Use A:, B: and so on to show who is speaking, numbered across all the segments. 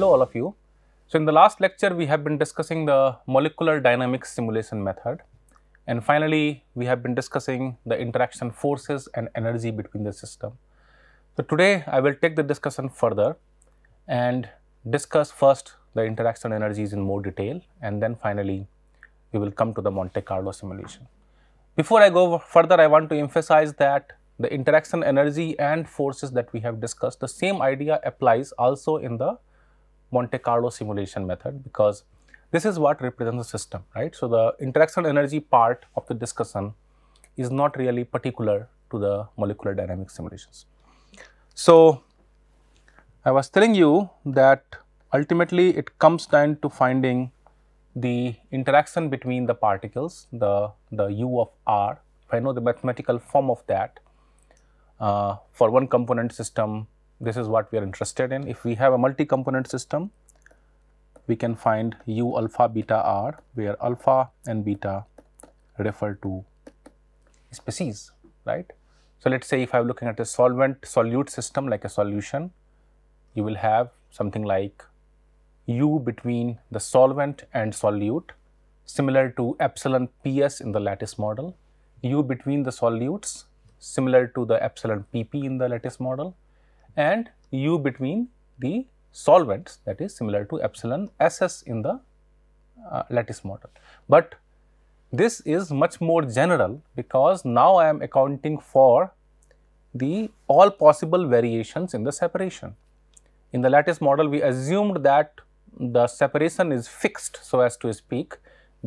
A: hello all of you. So, in the last lecture we have been discussing the molecular dynamics simulation method and finally, we have been discussing the interaction forces and energy between the system. So, today I will take the discussion further and discuss first the interaction energies in more detail and then finally, we will come to the Monte Carlo simulation. Before I go further, I want to emphasize that the interaction energy and forces that we have discussed, the same idea applies also in the Monte Carlo simulation method because this is what represents the system, right? So, the interaction energy part of the discussion is not really particular to the molecular dynamic simulations. So, I was telling you that ultimately it comes down to finding the interaction between the particles, the, the u of r, if I know the mathematical form of that uh, for one component system this is what we are interested in. If we have a multi-component system, we can find u alpha beta r where alpha and beta refer to species, right. So, let us say if I am looking at a solvent solute system like a solution, you will have something like u between the solvent and solute similar to epsilon ps in the lattice model, u between the solutes similar to the epsilon pp in the lattice model and u between the solvents that is similar to epsilon SS in the uh, lattice model. But this is much more general because now I am accounting for the all possible variations in the separation. In the lattice model, we assumed that the separation is fixed so as to speak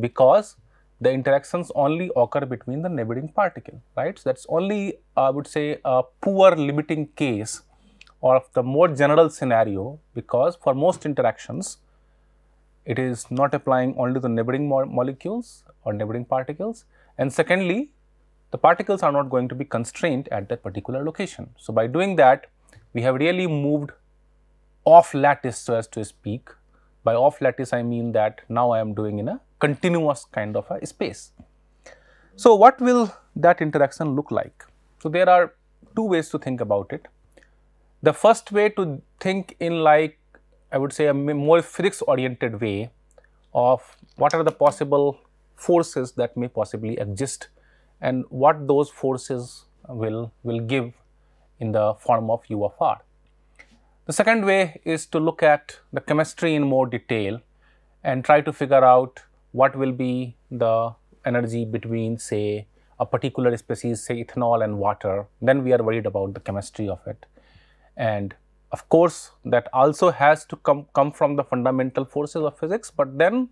A: because the interactions only occur between the neighboring particle, right. So, that is only I would say a poor limiting case or of the more general scenario because for most interactions it is not applying only to neighboring mo molecules or neighboring particles and secondly the particles are not going to be constrained at that particular location. So, by doing that we have really moved off lattice so as to speak. By off lattice I mean that now I am doing in a continuous kind of a space. So, what will that interaction look like? So, there are two ways to think about it. The first way to think in like I would say a more physics oriented way of what are the possible forces that may possibly exist and what those forces will, will give in the form of u of r. The second way is to look at the chemistry in more detail and try to figure out what will be the energy between say a particular species say ethanol and water, then we are worried about the chemistry of it and of course that also has to come come from the fundamental forces of physics but then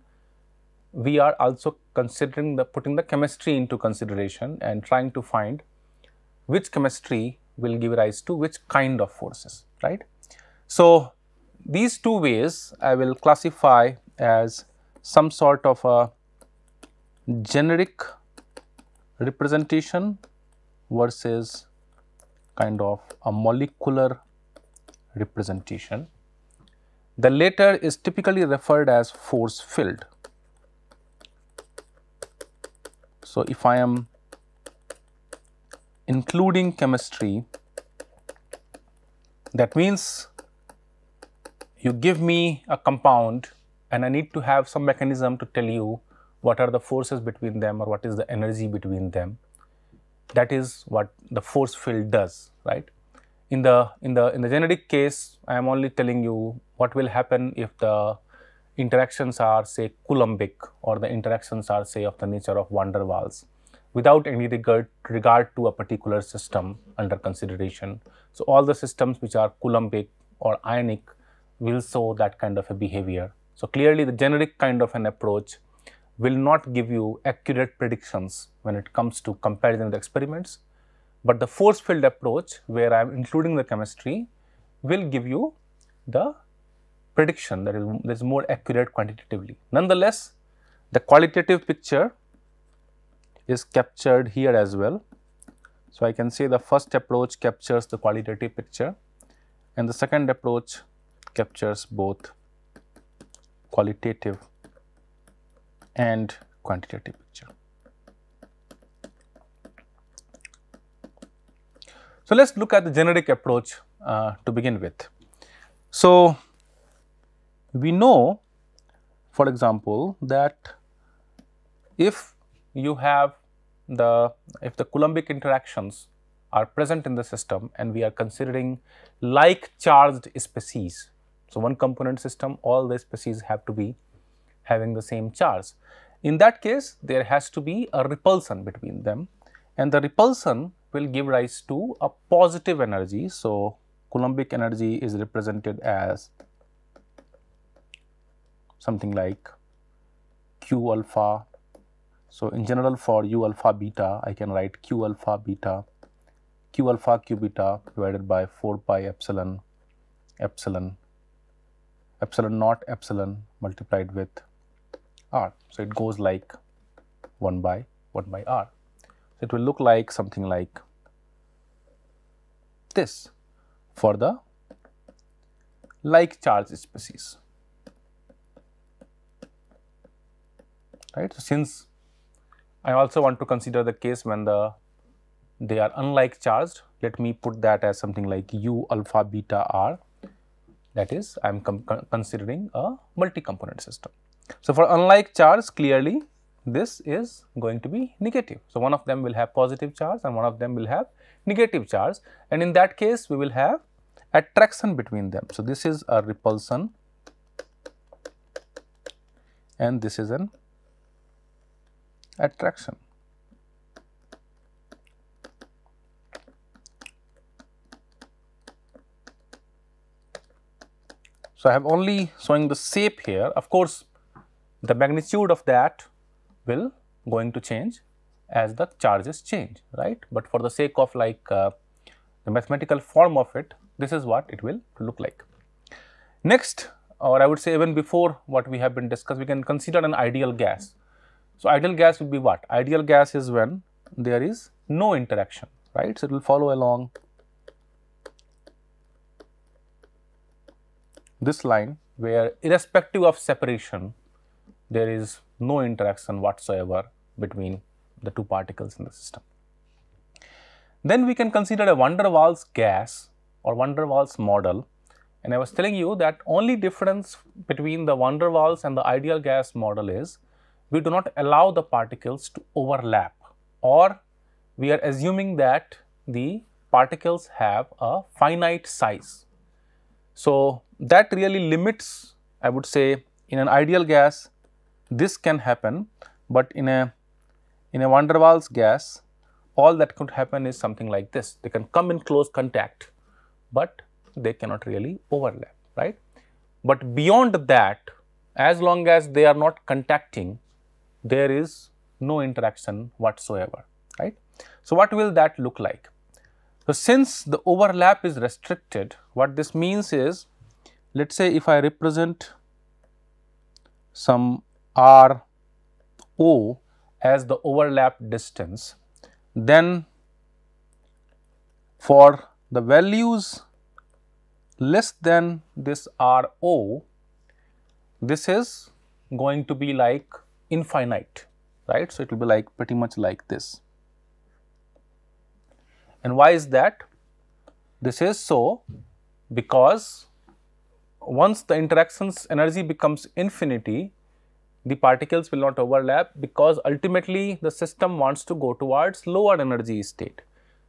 A: we are also considering the putting the chemistry into consideration and trying to find which chemistry will give rise to which kind of forces right so these two ways i will classify as some sort of a generic representation versus kind of a molecular representation. The latter is typically referred as force field. So, if I am including chemistry, that means you give me a compound and I need to have some mechanism to tell you what are the forces between them or what is the energy between them. That is what the force field does, right in the in the in the generic case i am only telling you what will happen if the interactions are say coulombic or the interactions are say of the nature of van der waals without any regard regard to a particular system under consideration so all the systems which are coulombic or ionic will show that kind of a behavior so clearly the generic kind of an approach will not give you accurate predictions when it comes to comparison with experiments but the force field approach where I am including the chemistry will give you the prediction that is, that is more accurate quantitatively. Nonetheless, the qualitative picture is captured here as well. So, I can say the first approach captures the qualitative picture and the second approach captures both qualitative and quantitative picture. So, let us look at the generic approach uh, to begin with. So, we know for example, that if you have the if the Coulombic interactions are present in the system and we are considering like charged species. So, one component system all the species have to be having the same charge. In that case there has to be a repulsion between them and the repulsion will give rise to a positive energy. So, Coulombic energy is represented as something like Q alpha. So, in general for U alpha beta, I can write Q alpha beta, Q alpha Q beta divided by 4 pi epsilon, epsilon, epsilon naught epsilon multiplied with R. So, it goes like 1 by 1 by R it will look like something like this for the like charge species. Right. So, since I also want to consider the case when the they are unlike charged, let me put that as something like u alpha beta r that is I am considering a multi-component system. So, for unlike charge clearly this is going to be negative. So, one of them will have positive charge and one of them will have negative charge and in that case we will have attraction between them. So, this is a repulsion and this is an attraction. So, I have only showing the shape here of course, the magnitude of that will going to change as the charges change, right. But for the sake of like uh, the mathematical form of it, this is what it will look like. Next or I would say even before what we have been discussed, we can consider an ideal gas. So, ideal gas would be what? Ideal gas is when there is no interaction, right. So, it will follow along this line where irrespective of separation, there is no interaction whatsoever between the two particles in the system. Then we can consider a van der Waals gas or van der Waals model and I was telling you that only difference between the van der Waals and the ideal gas model is we do not allow the particles to overlap or we are assuming that the particles have a finite size. So, that really limits I would say in an ideal gas this can happen, but in a in a van der Waals gas, all that could happen is something like this. They can come in close contact, but they cannot really overlap, right? But beyond that, as long as they are not contacting, there is no interaction whatsoever, right? So, what will that look like? So, since the overlap is restricted, what this means is, let us say if I represent some R O as the overlap distance, then for the values less than this R O, this is going to be like infinite, right. So, it will be like pretty much like this. And why is that? This is so because once the interactions energy becomes infinity, the particles will not overlap because ultimately the system wants to go towards lower energy state.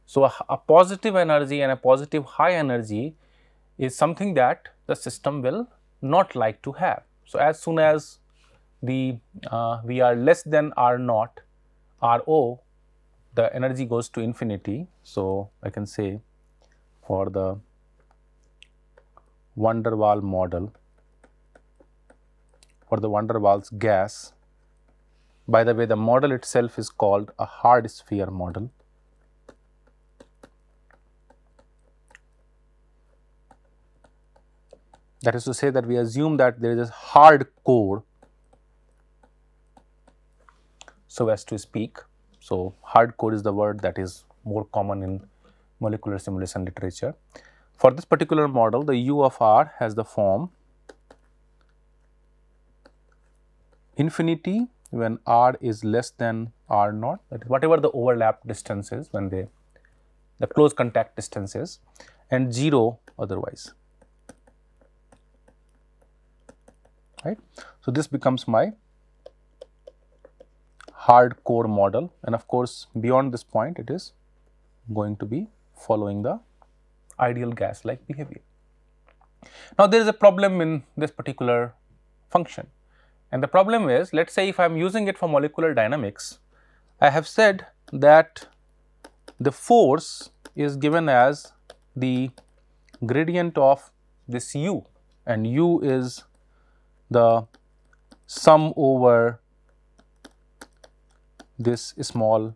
A: So, a, a positive energy and a positive high energy is something that the system will not like to have. So, as soon as the uh, we are less than R naught R O the energy goes to infinity. So, I can say for the van der Waal model for the van der Waals gas. By the way, the model itself is called a hard sphere model. That is to say that we assume that there is a hard core, so as to speak. So, hard core is the word that is more common in molecular simulation literature. For this particular model, the U of R has the form infinity when r is less than r naught that is whatever the overlap distance is when they the close contact distance is and 0 otherwise right. So, this becomes my hardcore model and of course, beyond this point it is going to be following the ideal gas like behavior. Now, there is a problem in this particular function and the problem is, let us say if I am using it for molecular dynamics, I have said that the force is given as the gradient of this u and u is the sum over this small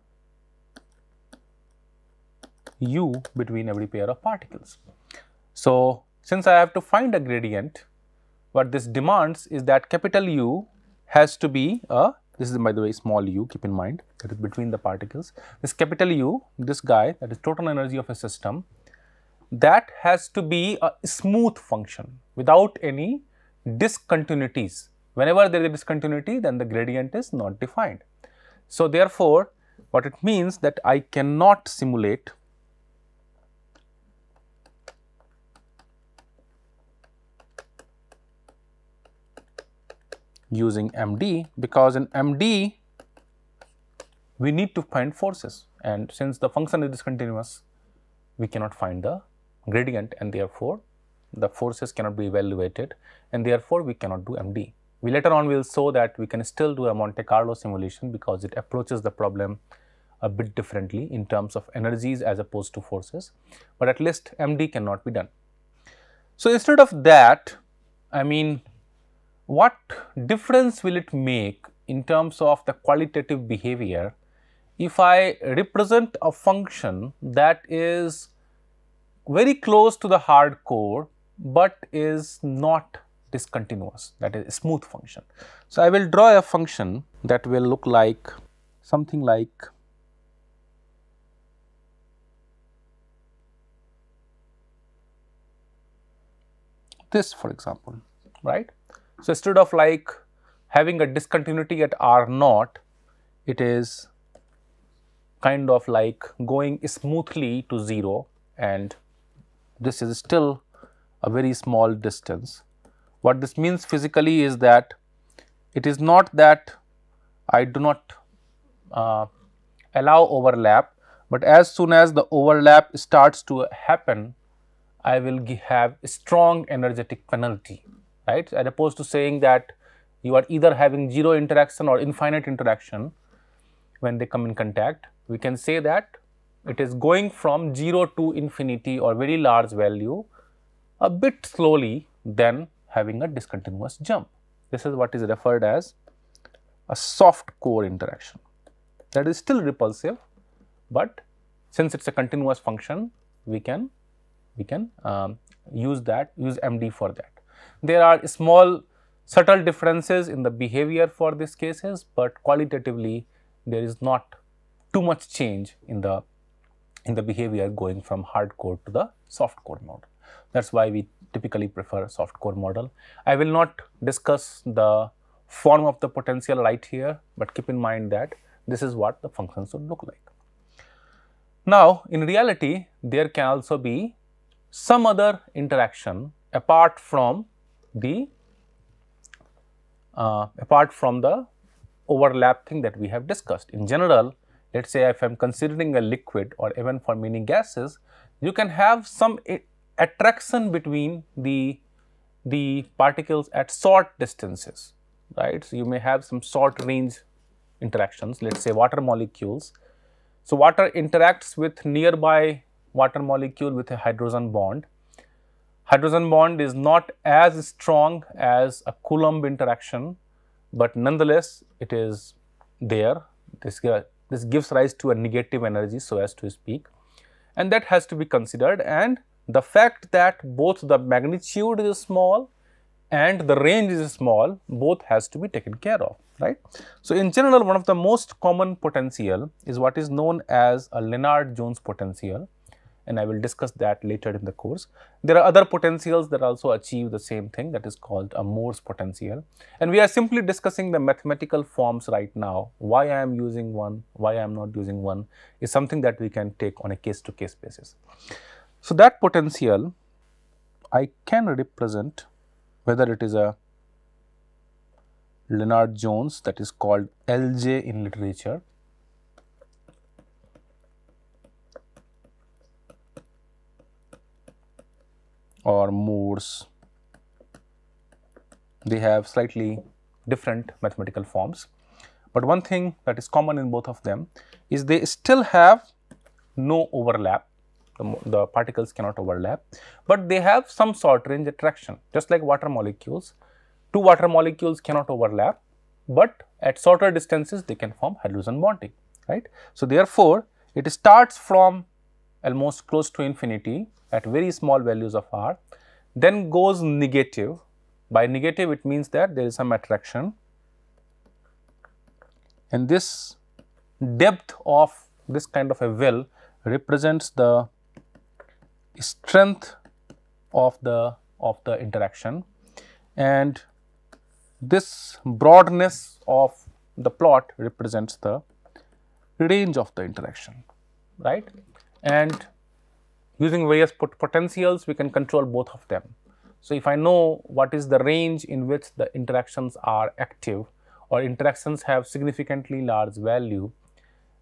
A: u between every pair of particles. So, since I have to find a gradient what this demands is that capital U has to be a this is by the way small u keep in mind that is between the particles this capital U this guy that is total energy of a system that has to be a smooth function without any discontinuities. Whenever there is a discontinuity then the gradient is not defined. So, therefore, what it means that I cannot simulate using MD because in MD we need to find forces and since the function is discontinuous we cannot find the gradient and therefore the forces cannot be evaluated and therefore we cannot do MD. We later on will show that we can still do a Monte Carlo simulation because it approaches the problem a bit differently in terms of energies as opposed to forces, but at least MD cannot be done. So, instead of that I mean what difference will it make in terms of the qualitative behavior if I represent a function that is very close to the hard core, but is not discontinuous that is a smooth function. So, I will draw a function that will look like something like this for example right. So, instead of like having a discontinuity at R naught, it is kind of like going smoothly to 0 and this is still a very small distance. What this means physically is that it is not that I do not uh, allow overlap, but as soon as the overlap starts to happen, I will have strong energetic penalty right? As opposed to saying that you are either having zero interaction or infinite interaction when they come in contact, we can say that it is going from 0 to infinity or very large value a bit slowly than having a discontinuous jump. This is what is referred as a soft core interaction that is still repulsive, but since it is a continuous function, we can we can um, use that use MD for that. There are small subtle differences in the behavior for these cases, but qualitatively there is not too much change in the in the behavior going from hard core to the soft core model. That is why we typically prefer soft core model. I will not discuss the form of the potential right here, but keep in mind that this is what the function should look like. Now, in reality, there can also be some other interaction apart from the uh, apart from the overlap thing that we have discussed. In general, let us say if I am considering a liquid or even for many gases, you can have some attraction between the, the particles at short distances, right. So, you may have some short range interactions, let us say water molecules. So, water interacts with nearby water molecule with a hydrogen bond hydrogen bond is not as strong as a Coulomb interaction, but nonetheless it is there. This, this gives rise to a negative energy so as to speak and that has to be considered and the fact that both the magnitude is small and the range is small both has to be taken care of right. So, in general one of the most common potential is what is known as a lennard Jones potential and I will discuss that later in the course. There are other potentials that also achieve the same thing that is called a Moore's potential. And we are simply discussing the mathematical forms right now. Why I am using one, why I am not using one is something that we can take on a case to case basis. So, that potential I can represent whether it is a Leonard Jones that is called LJ in literature or modes, they have slightly different mathematical forms. But one thing that is common in both of them is they still have no overlap, the, the, particles cannot overlap, but they have some short range attraction just like water molecules. Two water molecules cannot overlap, but at shorter distances they can form hydrogen bonding, right. So, therefore, it starts from almost close to infinity at very small values of r, then goes negative. By negative, it means that there is some attraction and this depth of this kind of a well represents the strength of the of the interaction and this broadness of the plot represents the range of the interaction right and using various pot potentials we can control both of them. So, if I know what is the range in which the interactions are active or interactions have significantly large value,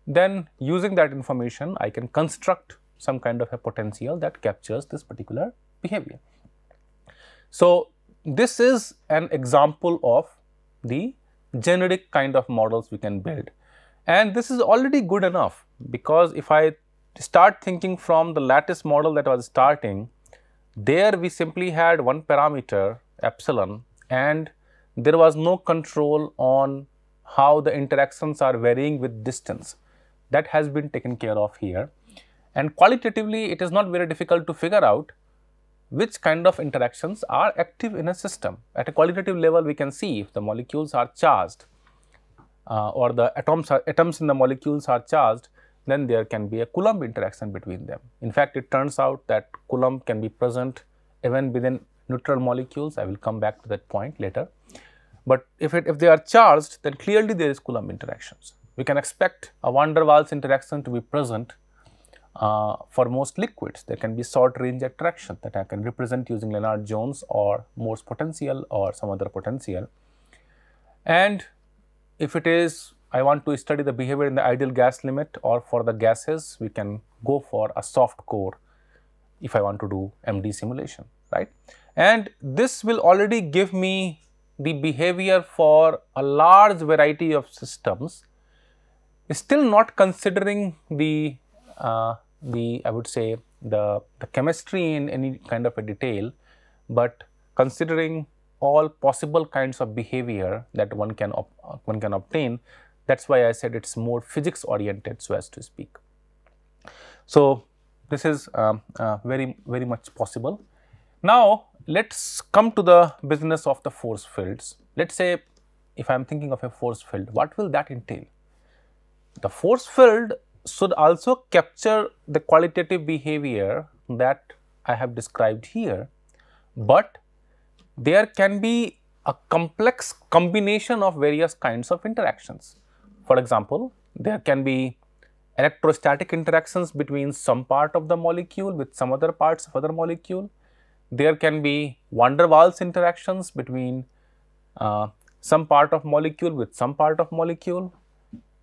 A: then using that information I can construct some kind of a potential that captures this particular behavior. So, this is an example of the generic kind of models we can build and this is already good enough because if I start thinking from the lattice model that was starting, there we simply had one parameter epsilon and there was no control on how the interactions are varying with distance. That has been taken care of here. And qualitatively, it is not very difficult to figure out which kind of interactions are active in a system. At a qualitative level, we can see if the molecules are charged uh, or the atoms, are, atoms in the molecules are charged, then there can be a Coulomb interaction between them. In fact, it turns out that Coulomb can be present even within neutral molecules. I will come back to that point later. But if, it, if they are charged, then clearly there is Coulomb interactions. We can expect a van der Waals interaction to be present uh, for most liquids. There can be short range attraction that I can represent using Leonard Jones or Morse potential or some other potential. And if it is I want to study the behavior in the ideal gas limit or for the gases, we can go for a soft core if I want to do MD simulation, right. And this will already give me the behavior for a large variety of systems, still not considering the, uh, the I would say the, the chemistry in any kind of a detail, but considering all possible kinds of behavior that one can, one can obtain that's why I said it's more physics oriented so as to speak. So, this is um, uh, very, very much possible. Now, let us come to the business of the force fields. Let us say if I am thinking of a force field, what will that entail? The force field should also capture the qualitative behavior that I have described here, but there can be a complex combination of various kinds of interactions. For example, there can be electrostatic interactions between some part of the molecule with some other parts of other molecule. There can be van der Waals interactions between uh, some part of molecule with some part of molecule.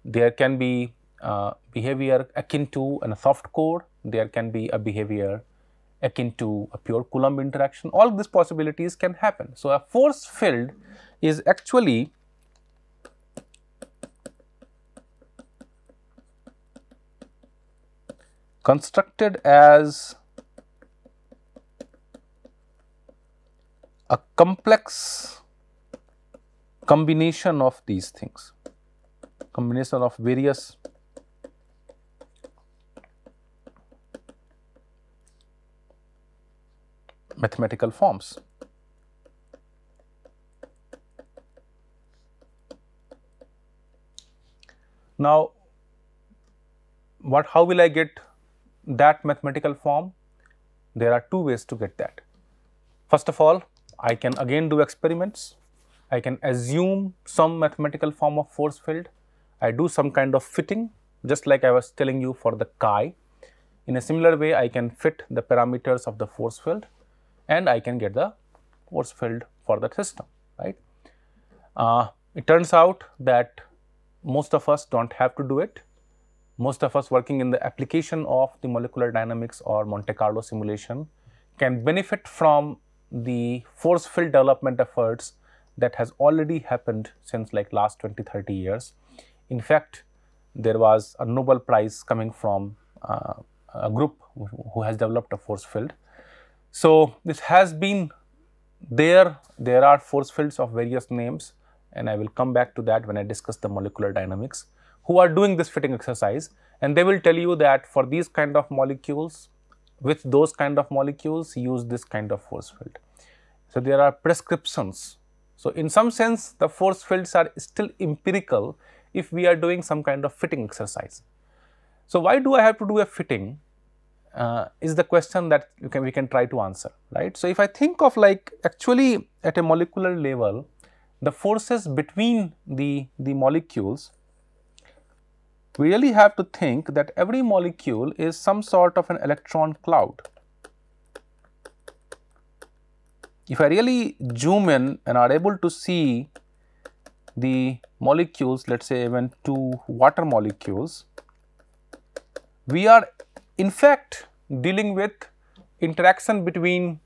A: There can be uh, behavior akin to an, a soft core. There can be a behavior akin to a pure Coulomb interaction. All these possibilities can happen. So, a force field is actually constructed as a complex combination of these things, combination of various mathematical forms. Now, what how will I get that mathematical form? There are two ways to get that. First of all, I can again do experiments. I can assume some mathematical form of force field. I do some kind of fitting, just like I was telling you for the chi. In a similar way, I can fit the parameters of the force field and I can get the force field for that system, right. Uh, it turns out that most of us do not have to do it most of us working in the application of the molecular dynamics or Monte Carlo simulation can benefit from the force field development efforts that has already happened since like last 20 30 years. In fact, there was a Nobel Prize coming from uh, a group who has developed a force field. So, this has been there, there are force fields of various names and I will come back to that when I discuss the molecular dynamics who are doing this fitting exercise and they will tell you that for these kind of molecules with those kind of molecules use this kind of force field. So, there are prescriptions. So, in some sense the force fields are still empirical if we are doing some kind of fitting exercise. So, why do I have to do a fitting uh, is the question that can, we can try to answer, right. So, if I think of like actually at a molecular level, the forces between the, the molecules we really have to think that every molecule is some sort of an electron cloud. If I really zoom in and are able to see the molecules, let us say even two water molecules, we are in fact dealing with interaction between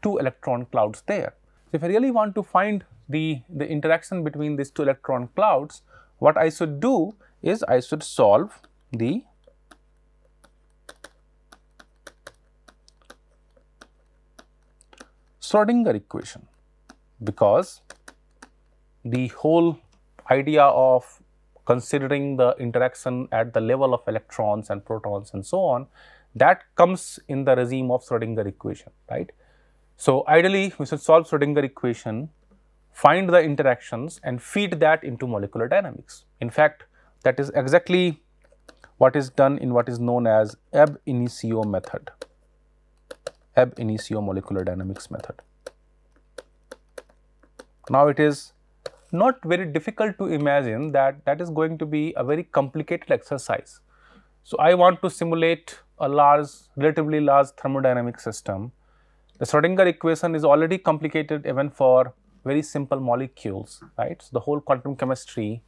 A: two electron clouds there. So, if I really want to find the, the interaction between these two electron clouds, what I should do is I should solve the Schrodinger equation because the whole idea of considering the interaction at the level of electrons and protons and so on that comes in the regime of Schrodinger equation, right. So, ideally we should solve Schrodinger equation, find the interactions and feed that into molecular dynamics. In fact, that is exactly what is done in what is known as ab initio method, ab initio molecular dynamics method. Now, it is not very difficult to imagine that that is going to be a very complicated exercise. So, I want to simulate a large, relatively large thermodynamic system. The Schrodinger equation is already complicated even for very simple molecules, right. So, the whole quantum chemistry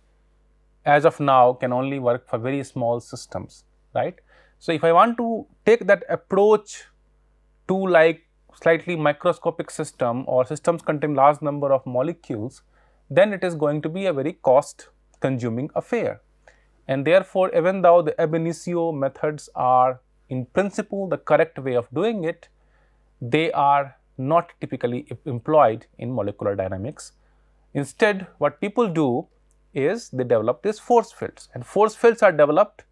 A: as of now can only work for very small systems, right. So, if I want to take that approach to like slightly microscopic system or systems contain large number of molecules, then it is going to be a very cost consuming affair. And therefore, even though the ab initio methods are in principle the correct way of doing it, they are not typically employed in molecular dynamics. Instead, what people do is they develop these force fields and force fields are developed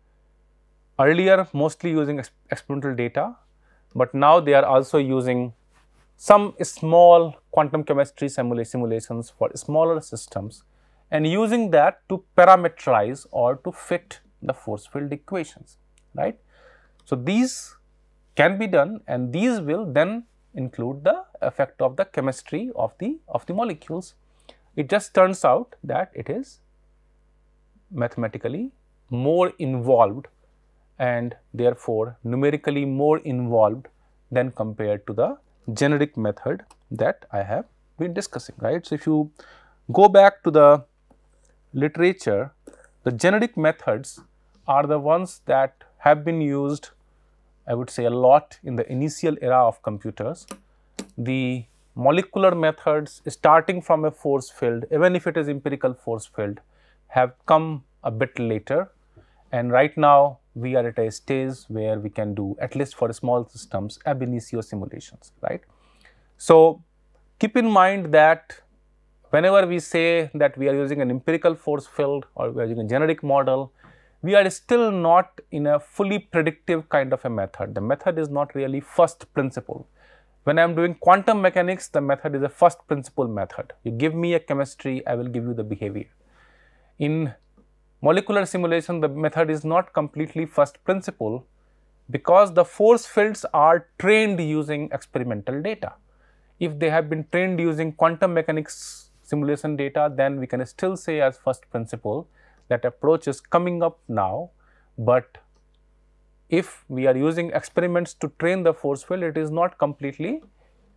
A: earlier mostly using experimental data, but now they are also using some small quantum chemistry simulations for smaller systems and using that to parameterize or to fit the force field equations, right. So, these can be done and these will then include the effect of the chemistry of the of the molecules. It just turns out that it is mathematically more involved and therefore numerically more involved than compared to the generic method that I have been discussing, right. So, if you go back to the literature, the generic methods are the ones that have been used I would say a lot in the initial era of computers. The molecular methods starting from a force field, even if it is empirical force field, have come a bit later and right now we are at a stage where we can do at least for small systems ab initio simulations right so keep in mind that whenever we say that we are using an empirical force field or we are using a generic model we are still not in a fully predictive kind of a method the method is not really first principle when i am doing quantum mechanics the method is a first principle method you give me a chemistry i will give you the behavior in molecular simulation, the method is not completely first principle because the force fields are trained using experimental data. If they have been trained using quantum mechanics simulation data, then we can still say as first principle that approach is coming up now, but if we are using experiments to train the force field, it is not completely,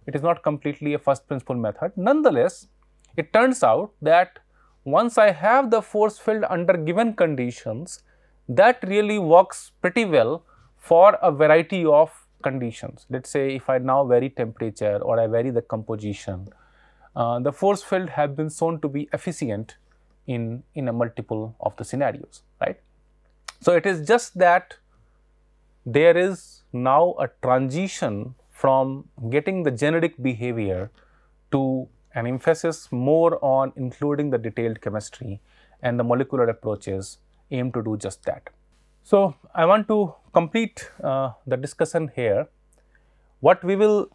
A: it is not completely a first principle method. Nonetheless, it turns out that once I have the force field under given conditions, that really works pretty well for a variety of conditions. Let us say if I now vary temperature or I vary the composition, uh, the force field have been shown to be efficient in, in a multiple of the scenarios, right. So, it is just that there is now a transition from getting the generic behavior to an emphasis more on including the detailed chemistry and the molecular approaches aim to do just that. So, I want to complete uh, the discussion here. What we will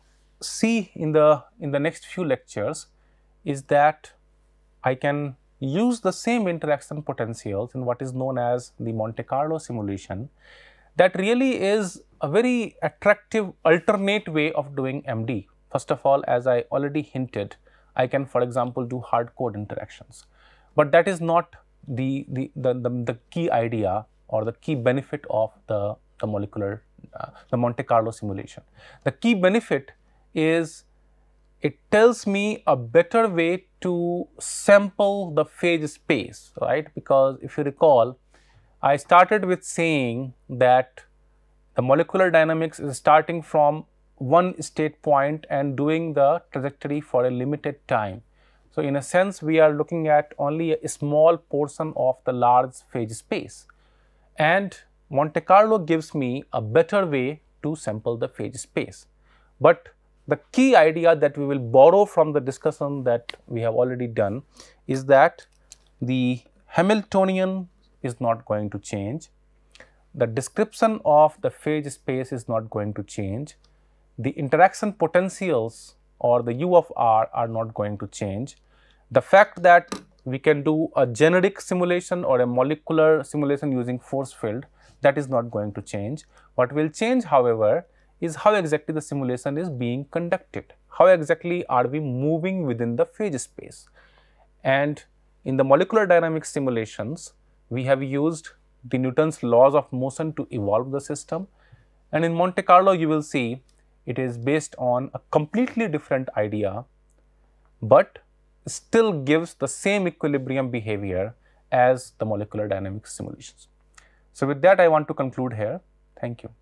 A: see in the in the next few lectures is that I can use the same interaction potentials in what is known as the Monte Carlo simulation that really is a very attractive alternate way of doing MD. First of all, as I already hinted, I can, for example, do hard code interactions. But that is not the, the, the, the, the key idea or the key benefit of the, the molecular, uh, the Monte Carlo simulation. The key benefit is it tells me a better way to sample the phase space, right? Because if you recall, I started with saying that the molecular dynamics is starting from one state point and doing the trajectory for a limited time. So, in a sense we are looking at only a small portion of the large phase space and Monte Carlo gives me a better way to sample the phase space. But the key idea that we will borrow from the discussion that we have already done is that the Hamiltonian is not going to change, the description of the phase space is not going to change, the interaction potentials or the u of r are not going to change. The fact that we can do a generic simulation or a molecular simulation using force field that is not going to change. What will change however is how exactly the simulation is being conducted, how exactly are we moving within the phase space. And in the molecular dynamic simulations, we have used the Newton's laws of motion to evolve the system. And in Monte Carlo, you will see it is based on a completely different idea, but still gives the same equilibrium behavior as the molecular dynamics simulations. So with that, I want to conclude here. Thank you.